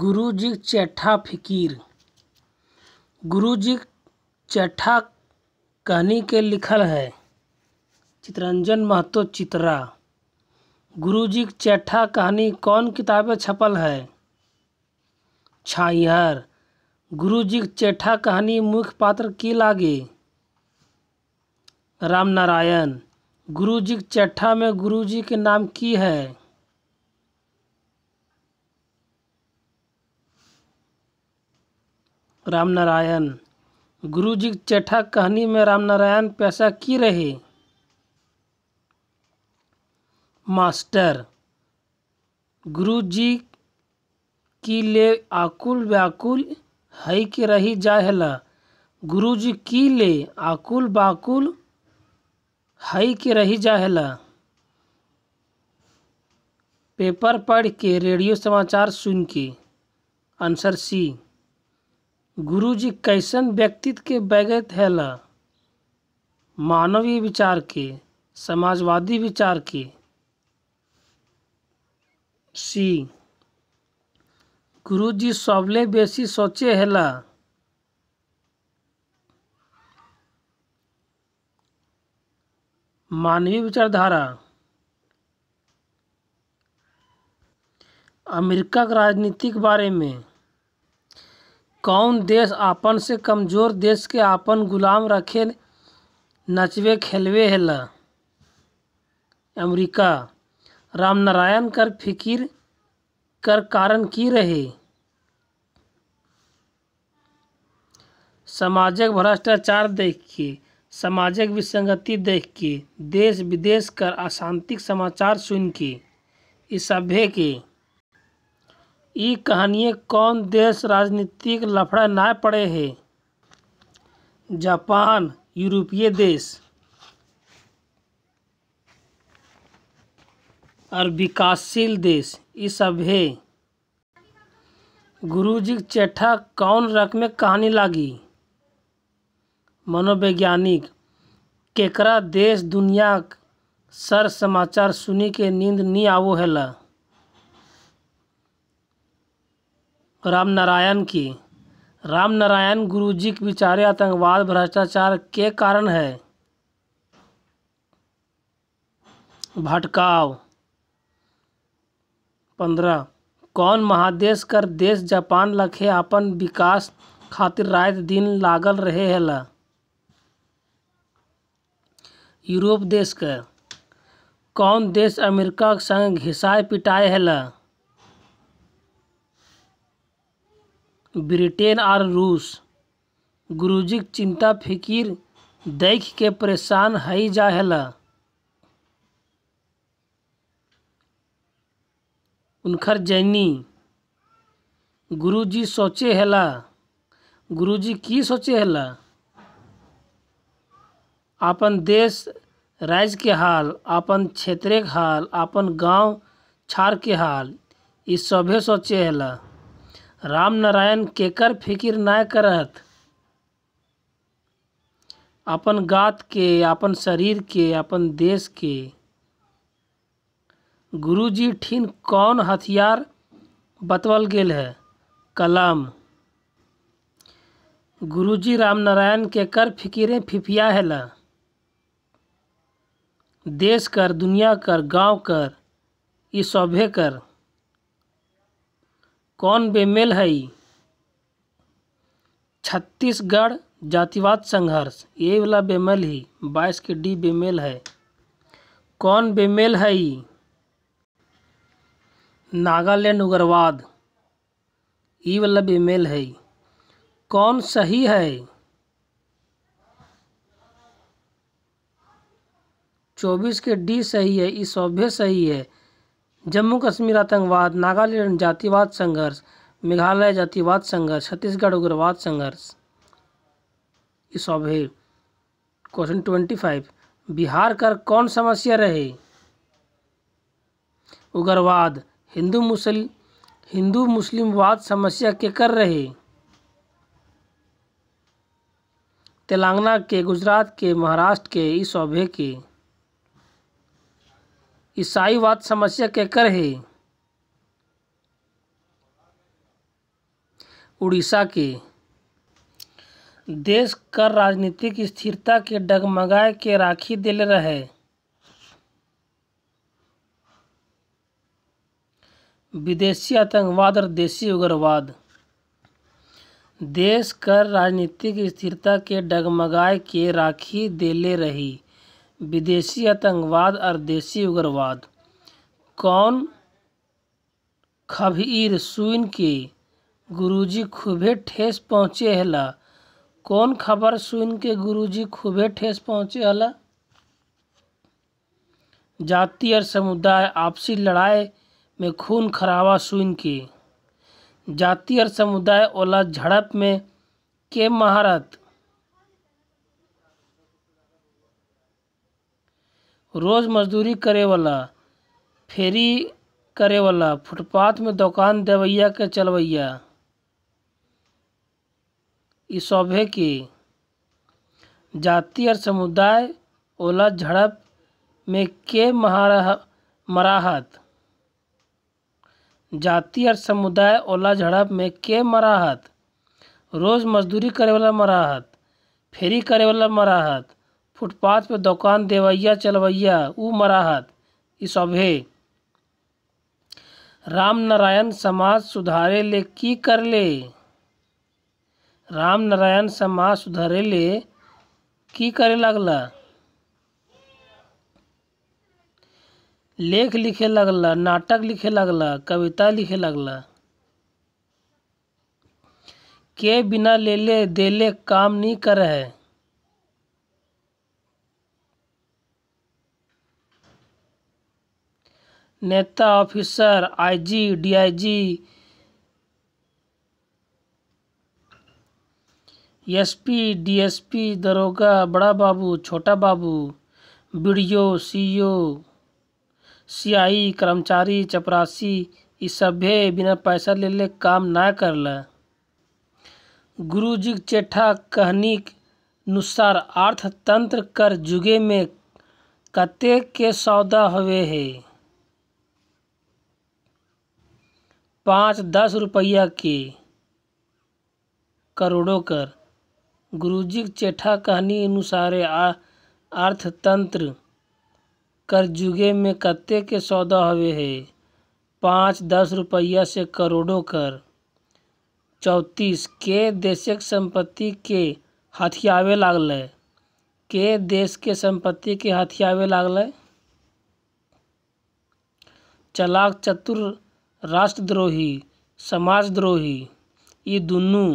गुरुजी चैठा फिकीर गुरुजी चैठा कहानी के लिखल है चित्रंजन महतो चित्रा गुरुजी चैठा कहानी कौन किताबें छपल है छाइहर गुरुजी चैठा कहानी मुख्य पात्र की लागे राम नारायण गुरुजी चैठा में गुरुजी के नाम की है रामनारायण गुरु जी चेठा कहानी में रामनारायण पैसा की रहे मास्टर गुरु जी की ले आकुल व्याकुल है कि रही जाहला गुरु जी की ले आकुल बाकुल है कि रही जाहला पेपर पढ़ के रेडियो समाचार सुन के आंसर सी गुरुजी कैसन व्यक्तित्व के बैगत हैला मानवीय विचार के समाजवादी विचार के सी गुरुजी सबले बेसी सोचे हैला मानवीय विचारधारा अमेरिका के राजनीतिक बारे में कौन देश आपन से कमजोर देश के अपन गुलाम रखे नचवे खेलवे हेल अमेरिका रामनारायण कर फिकिर कर कारण की रहे सामाजिक भ्रष्टाचार देख के सामाजिक विसंगति देख के देश विदेश कर अशांतिक समाचार सुन के इस सभ्य के इ कहानी कौन देश राजनीतिक लफड़ा ना पड़े है जापान यूरोपीय देश और विकासशील देश ये सब है गुरुजी चेठा कौन रक में कहानी लागी मनोवैज्ञानिक केकरा देश दुनिया सर समाचार सुनी के नींद नहीं आवो हेला राम नारायण की राम नारायण गुरु जी के विचारे आतंकवाद भ्रष्टाचार के कारण है भटकाव पंद्रह कौन महादेश कर देश जापान लखे अपन विकास खातिर रात दिन लागल रहे हला यूरोप देश के कौन देश अमेरिका के संग घिसाए पिटाए हेला ब्रिटेन आर रूस गुरुजी चिंता फिकिर देख के परेशान है जा उनखर जैनी गुरुजी सोचे हला गुरुजी की सोचे हला अपन देश राज्य के हाल अपन क्षेत्र के हाल अपन गांव छार के हाल इस सभी सोचे हला रामनारायण केकर फिकिर ना करत अपन गात के अपन शरीर के अपन देश के गुरुजी ठीन कौन हथियार बतवल गेल है कलम गुरुजी रामनारायण के कर फिकिरें फिफिया है ला देश कर दुनिया कर गांव कर ये सौभे कर कौन बेमेल है छत्तीसगढ़ जातिवाद संघर्ष ये वाला बेमेल ही बाईस के डी बेमेल है कौन बेमेल है नागालैंड उग्रवाद ई वाला बेमेल है कौन सही है चौबीस के डी सही है ई सौभ्य सही है जम्मू कश्मीर आतंकवाद नागालैंड जातिवाद संघर्ष मेघालय जातिवाद संघर्ष छत्तीसगढ़ उग्रवाद संघर्ष ये सब है क्वेश्चन ट्वेंटी फाइव बिहार कर कौन समस्या रहे उग्रवाद हिंदू मुस्लिम हिंदू मुस्लिमवाद समस्या के कर रहे तेलंगाना के गुजरात के महाराष्ट्र के इस सौभे के ईसाईवाद समस्या केकर है उड़ीसा के देश कर राजनीतिक स्थिरता के डगमगाए के राखी दिल रहे विदेशी आतंकवाद और देशी उग्रवाद देश कर राजनीतिक स्थिरता के डगमगाए के राखी देले रही विदेशी आतंकवाद और देशी उग्रवाद कौन खबीर सुन के गुरुजी खूबे ठेस पहुँचे हला कौन खबर सुन के गुरुजी खूबे ठेस पहुँचे हला जाति और समुदाय आपसी लड़ाई में खून खराबा सुन के जाति और समुदाय ओला झड़प में के महारत रोज मजदूरी करे वाला फेरी करे वाला फुटपाथ में दुकान देवैया के चलवैया इ के जाति और समुदाय ओला झड़प में के महारह मराहत जाति और समुदाय ओला झड़प में के मराहत रोज़ मजदूरी करे वाला मराहत फेरी करे वाला मराहत फुटपाथ पे दुकान देवैया चलवैया उ मराहत ई सभे राम नारायण समाज सुधारे ले की कर ले राम नारायण समाज सुधारे ले की करे लगला लेख लिखे लगला नाटक लिखे लगला कविता लिखे लगला के बिना ले ले दे ले काम नहीं कर है नेता officer IG DIG SP DSP दरोगा बड़ा बाबू छोटा बाबू बीडीओ सीईओ सीआई कर्मचारी चपरासी इस सभ्य बिना पैसा ले ले काम ना ल गुरुजी चेठा कहनी अनुसार अर्थतंत्र कर जुगे में कते के सौदा हुए है पाँच दस रुपया के करोड़ों कर के चेठा कहनी अनुसारे अर्थतंत्र कर जुगे में कत्ते के सौदा हवे है पाँच दस रुपया से करोड़ों कर चौंतीस के देशक संपत्ति के हथियावे लागल के देश के संपत्ति के हथियावे लागल चलाक चतुर राष्ट्रद्रोही समाजद्रोही ये दोनों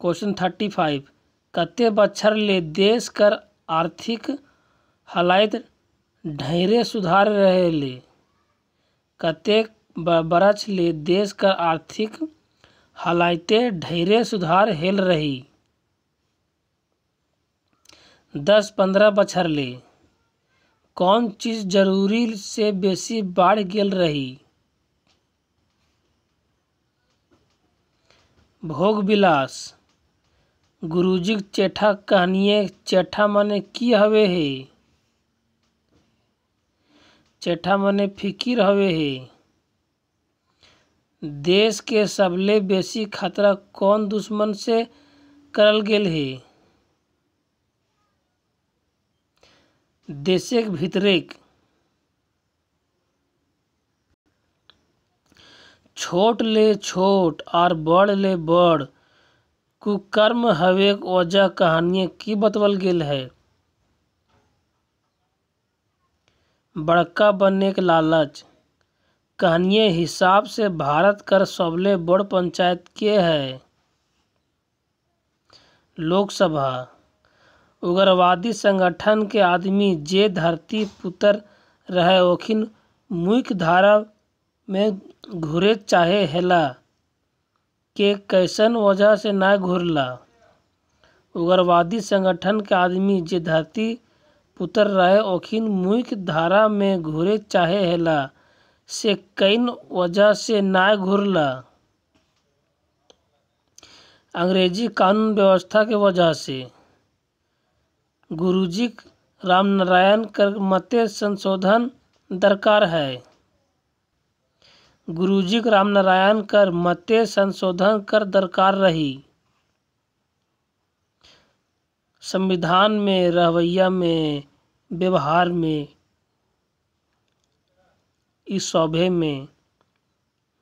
क्वेश्चन थर्टी फाइव कते बच्छर ले देश कर आर्थिक हालात ढेरे सुधार रहे ले कतेक बरछ ले देश कर आर्थिक हालातें ढेरे सुधार हेल रही दस पंद्रह बच्छर ले कौन चीज जरूरी से बेसी बाढ़ गेल रही भोगविलास गुरुजी चेठा कहनिए चेठा मने की हवे हे चेठा मने फिकिर हवे हे देश के सबले बेसी खतरा कौन दुश्मन से करल गेल है देश ভিতরেক छोट ले छोट और बड़ ले बड़ कुकर्म हवेक वजह कहानियाँ की बतवल गेल है बड़का बनने के लालच कहानी हिसाब से भारत कर सबले बड़ पंचायत के है लोकसभा उग्रवादी संगठन के आदमी जे धरती पुतर रहे ओखिन मुख्य धारा में घुरे चाहे हेला के कैसन वजह से ना घुरला उग्रवादी संगठन के आदमी जे धरती पुतर रहे ओखिन मुख्य धारा में घुरे चाहे हेला से कई वजह से ना घुरला अंग्रेजी कानून व्यवस्था के वजह से गुरुजी रामनारायण कर मत संशोधन दरकार है गुरुजीक रामनारायण कर मते संशोधन कर दरकार रही संविधान में रवैया में व्यवहार में इस शोभे में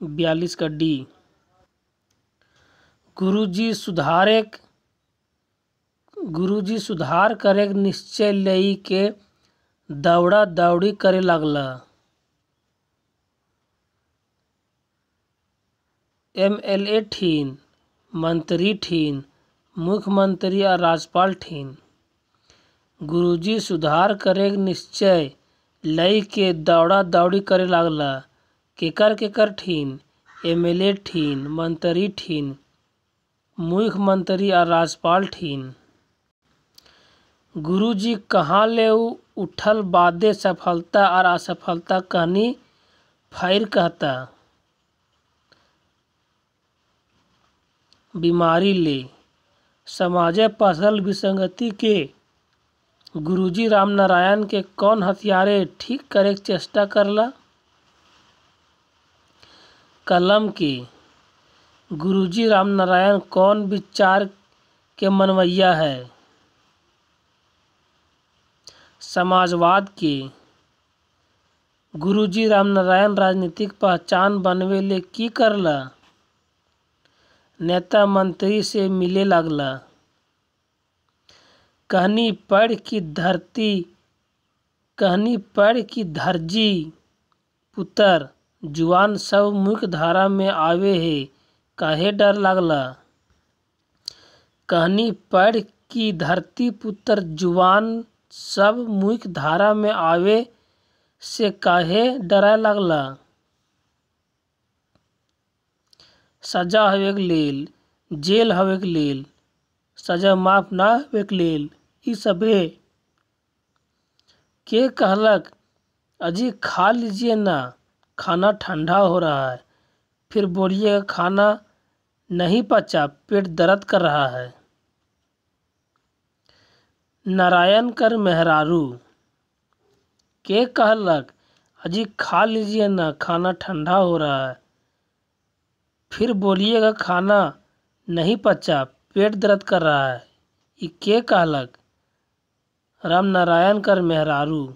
बयालीस का डी गुरुजी सुधारक गुरुजी सुधार करे निश्चय लई के दौड़ा दौड़ी करे लगला एमएलए ठीन मंत्री ठीन मुख्यमंत्री और राज्यपाल ठीन गुरुजी सुधार करे निश्चय लई के दौड़ा दौड़ी करे लगला केकर केकर ठीन एमएलए ठीन मंत्री ठीन मुख्यमंत्री और राज्यपाल ठीन गुरुजी कहाँ ले उठल बादे सफलता और असफलता कहनी फैर कहता बीमारी ले समाजे पसल विसंगति के गुरुजी रामनारायण के कौन हथियारे ठीक करे चेष्टा करला कलम के गुरुजी रामनारायण कौन विचार के मनवैया है समाजवाद के गुरुजी रामनारायण राजनीतिक पहचान बनवे ले की करला नेता मंत्री से मिले लगला कहनी पढ़ की धरती कहनी पढ़ की धरजी पुत्र जुआन सब मुख्य धारा में आवे है कहे डर लगला कहनी पढ़ की धरती पुत्र जुआन सब मुख धारा में आवे से काहे डरे लगला सजा के लेल जेल के लेल सजा माफ ना हवेक लेल ई सभे के कहलक अजी खा लीजिए ना खाना ठंडा हो रहा है फिर बोलिए खाना नहीं पचा पेट दर्द कर रहा है नारायण कर मेहरारू के कहलक अजी खा लीजिए ना खाना ठंडा हो रहा है फिर बोलिएगा खाना नहीं पचा पेट दर्द कर रहा है ये के कहलक राम नारायण कर मेहरारू